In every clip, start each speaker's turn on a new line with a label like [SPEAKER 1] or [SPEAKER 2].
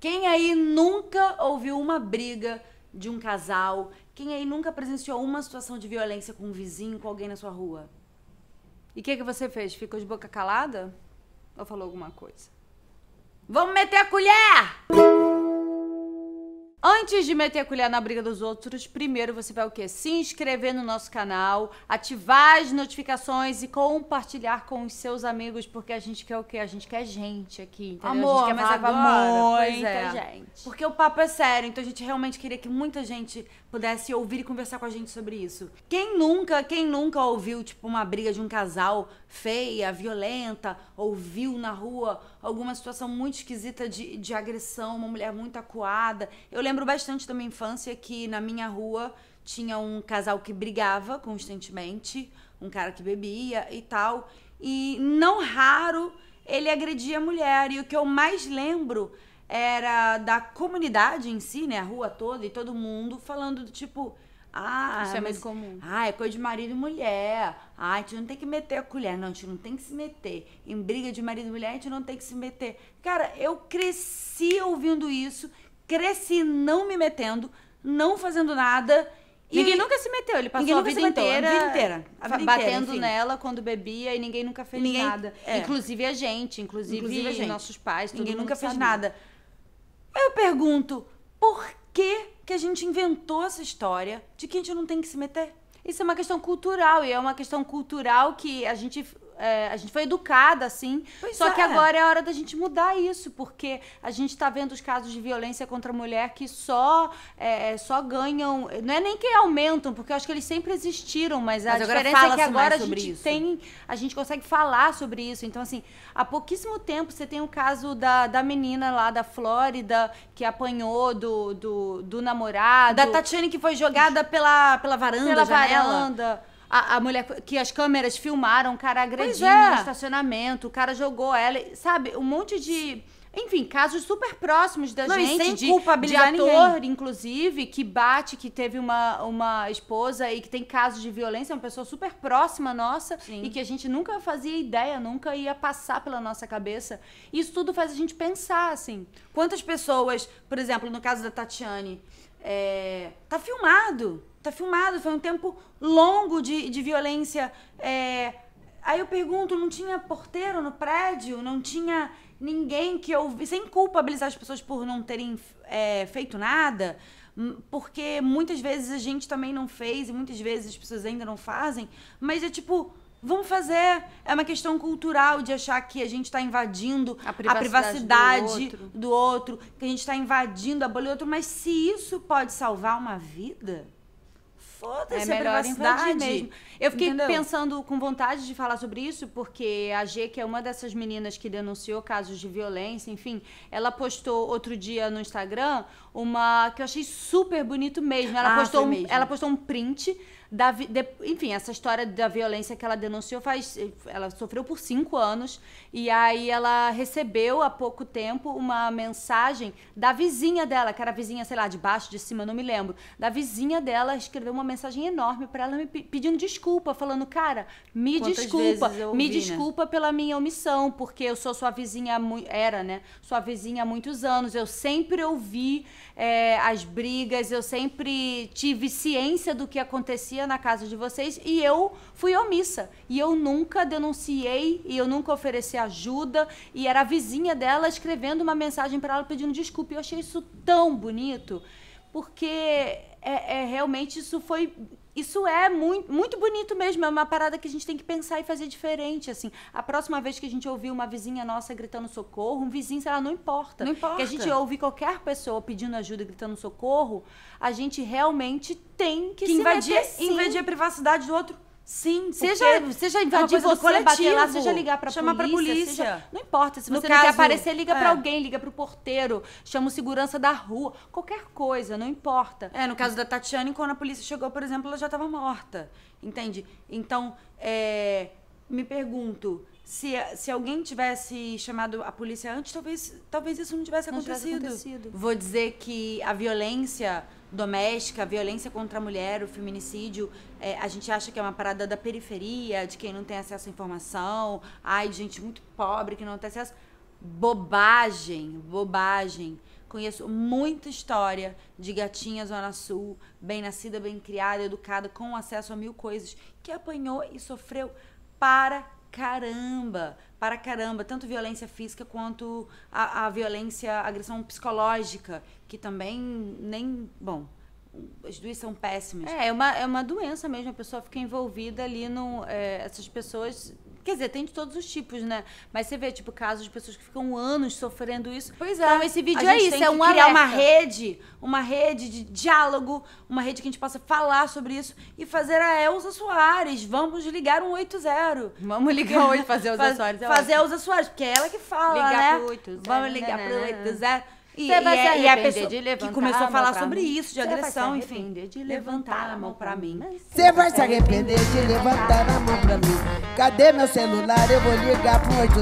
[SPEAKER 1] Quem aí nunca ouviu uma briga de um casal? Quem aí nunca presenciou uma situação de violência com um vizinho, com alguém na sua rua? E o que, que você fez? Ficou de boca calada? Ou falou alguma coisa? Vamos meter a colher! Antes de meter a colher na briga dos outros, primeiro você vai o quê? Se inscrever no nosso canal, ativar as notificações e compartilhar com os seus amigos, porque a gente quer o quê? A gente quer gente aqui, entendeu? Amor, a gente quer mais agora, muita é. é. gente. Porque o papo é sério, então a gente realmente queria que muita gente pudesse ouvir e conversar com a gente sobre isso. Quem nunca, quem nunca ouviu tipo uma briga de um casal feia, violenta, ouviu na rua alguma situação muito esquisita de, de agressão, uma mulher muito acuada. Eu lembro bastante da minha infância que na minha rua tinha um casal que brigava constantemente, um cara que bebia e tal, e não raro ele agredia a mulher. E o que eu mais lembro era da comunidade em si, né? A rua toda e todo mundo falando do tipo. Ah, Isso é muito comum. Ah, é coisa de marido e mulher. Ah, a gente não tem que meter a colher. Não, a gente não tem que se meter. Em briga de marido e mulher, a gente não tem que se meter. Cara, eu cresci ouvindo isso, cresci não me metendo, não fazendo nada. E ninguém nunca se meteu, ele passou a vida, inteira, a vida inteira. A vida batendo nela quando bebia e ninguém nunca fez ninguém, nada. É. Inclusive a gente, inclusive, inclusive a gente. nossos pais, ninguém nunca fez sabia. nada. Eu pergunto, por que, que a gente inventou essa história de que a gente não tem que se meter? Isso é uma questão cultural e é uma questão cultural que a gente é, a gente foi educada assim. Pois só é. que agora é a hora da gente mudar isso, porque a gente está vendo os casos de violência contra a mulher que só, é, é, só ganham. Não é nem que aumentam, porque eu acho que eles sempre existiram, mas, mas a diferença é que agora a gente isso. tem. A gente consegue falar sobre isso. Então, assim, há pouquíssimo tempo você tem o caso da, da menina lá da Flórida que apanhou do, do, do namorado. Da Tatiane que foi jogada pela, pela varanda, pela janela. varanda a, a, mulher que as câmeras filmaram, o cara agredindo é. no estacionamento, o cara jogou ela, sabe? Um monte de. Enfim, casos super próximos da Não, gente. sem de, de ator, ninguém. inclusive, que bate, que teve uma, uma esposa e que tem casos de violência, é uma pessoa super próxima nossa Sim. e que a gente nunca fazia ideia, nunca ia passar pela nossa cabeça. Isso tudo faz a gente pensar, assim. Quantas pessoas, por exemplo, no caso da Tatiane, é, tá filmado, tá filmado, foi um tempo longo de, de violência. É, aí eu pergunto, não tinha porteiro no prédio? Não tinha ninguém que eu... Sem culpabilizar as pessoas por não terem é, feito nada, porque muitas vezes a gente também não fez e muitas vezes as pessoas ainda não fazem, mas é tipo Vamos fazer. É uma questão cultural de achar que a gente está invadindo a privacidade, a privacidade do, outro. do, outro. que a gente está invadindo a bolha do outro. Mas se isso pode salvar uma vida, foda-se é a privacidade. Mesmo. Eu fiquei Entendeu? pensando com vontade de falar sobre isso, porque a G, que é uma dessas meninas que denunciou casos de violência, enfim, ela postou outro dia no Instagram uma que eu achei super bonito mesmo. Ela, ah, postou, um, mesmo. ela postou um print da, de, enfim, essa história da violência que ela denunciou faz. Ela sofreu por cinco anos. E aí ela recebeu há pouco tempo uma mensagem da vizinha dela, que era vizinha, sei lá, de baixo, de cima, não me lembro. Da vizinha dela escreveu uma mensagem enorme para ela me pedindo desculpa, falando, cara, me Quantas desculpa. Ouvi, me né? desculpa né? pela minha omissão, porque eu sou sua vizinha, era, né? Sua vizinha há muitos anos. Eu sempre ouvi é, as brigas, eu sempre tive ciência do que acontecia na casa de vocês e eu fui omissa. E eu nunca denunciei e eu nunca ofereci ajuda. E era a vizinha dela escrevendo uma mensagem para ela pedindo desculpa. E eu achei isso tão bonito, porque é, é realmente isso foi isso é muito, muito bonito mesmo, é uma parada que a gente tem que pensar e fazer diferente, assim. A próxima vez que a gente ouvir uma vizinha nossa gritando socorro, um vizinho, sei lá, não importa. Não importa. Que a gente ouvir qualquer pessoa pedindo ajuda, gritando socorro, a gente realmente tem que, que se invadir, meter, sim. invadir a privacidade do outro Sim, seja, já seja invadir você, é coletivo, bater lá, seja ligar pra chamar polícia. Pra polícia. Seja... Não importa, se você no não quer aparecer, liga é. pra alguém, liga pro porteiro, chama o segurança da rua, qualquer coisa, não importa. É, no caso da Tatiane, quando a polícia chegou, por exemplo, ela já estava morta, entende? Então, é, me pergunto, se, se alguém tivesse chamado a polícia antes, talvez, talvez isso não tivesse, não acontecido. tivesse acontecido. Vou dizer que a violência doméstica, violência contra a mulher, o feminicídio, é, a gente acha que é uma parada da periferia, de quem não tem acesso à informação, ai, de gente muito pobre que não tem acesso. Bobagem, bobagem. Conheço muita história de gatinha Zona Sul, bem nascida, bem criada, educada, com acesso a mil coisas, que apanhou e sofreu para caramba, para caramba, tanto violência física quanto a, a violência, a agressão psicológica, que também nem, bom, as duas são péssimas. É, é uma, é uma doença mesmo, a pessoa fica envolvida ali no. É, essas pessoas Quer dizer, tem de todos os tipos, né? Mas você vê, tipo, casos de pessoas que ficam anos sofrendo isso. Pois então, é. Então esse vídeo é isso, é um criar alerta. uma rede, uma rede de diálogo, uma rede que a gente possa falar sobre isso e fazer a Elza Soares. Vamos ligar um 80. Vamos ligar hoje fazer a Elza Soares. É fazer a Elza Soares, porque é ela que fala, ligar né? pro 80. Vamos ligar para né, pro 80. Né, né, e, você vai e, se é, é arrepender e a pessoa de levantar que começou a falar sobre mim. isso, de você agressão, enfim. de levantar a mão pra mim. Você vai se arrepender de levantar a mão pra mim. Cadê meu celular? Eu vou ligar pro 80.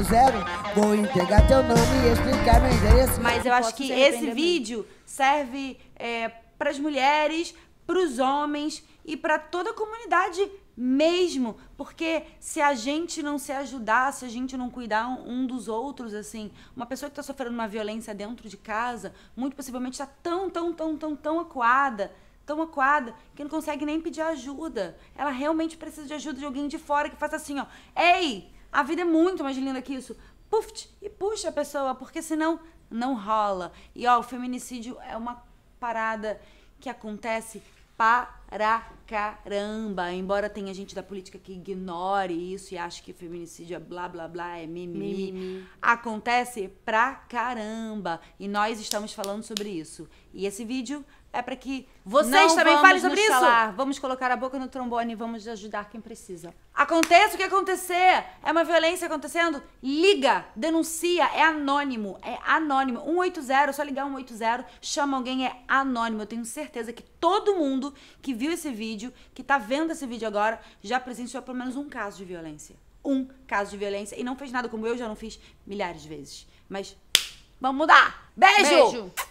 [SPEAKER 1] Vou entregar teu nome e explicar meu endereço. Mas eu acho que esse vídeo serve é, pras mulheres, pros homens e pra toda a comunidade mesmo, porque se a gente não se ajudar, se a gente não cuidar um dos outros, assim, uma pessoa que está sofrendo uma violência dentro de casa, muito possivelmente está tão, tão, tão, tão, tão acuada, tão acuada, que não consegue nem pedir ajuda. Ela realmente precisa de ajuda de alguém de fora que faça assim, ó, ei, a vida é muito mais linda que isso. Puf, e puxa a pessoa, porque senão não rola. E ó, o feminicídio é uma parada que acontece para caramba. Embora tenha gente da política que ignore isso e ache que feminicídio é blá blá blá, é mimimi. mimimi. Acontece pra caramba. E nós estamos falando sobre isso. E esse vídeo é para que vocês também falem sobre isso. Calar. Vamos colocar a boca no trombone e vamos ajudar quem precisa. Aconteça o que acontecer, é uma violência acontecendo, liga, denuncia, é anônimo, é anônimo. 180, só ligar 180, chama alguém, é anônimo. Eu tenho certeza que todo mundo que viu esse vídeo, que tá vendo esse vídeo agora, já presenciou pelo menos um caso de violência. Um caso de violência e não fez nada como eu já não fiz milhares de vezes. Mas vamos mudar. Beijo. Beijo.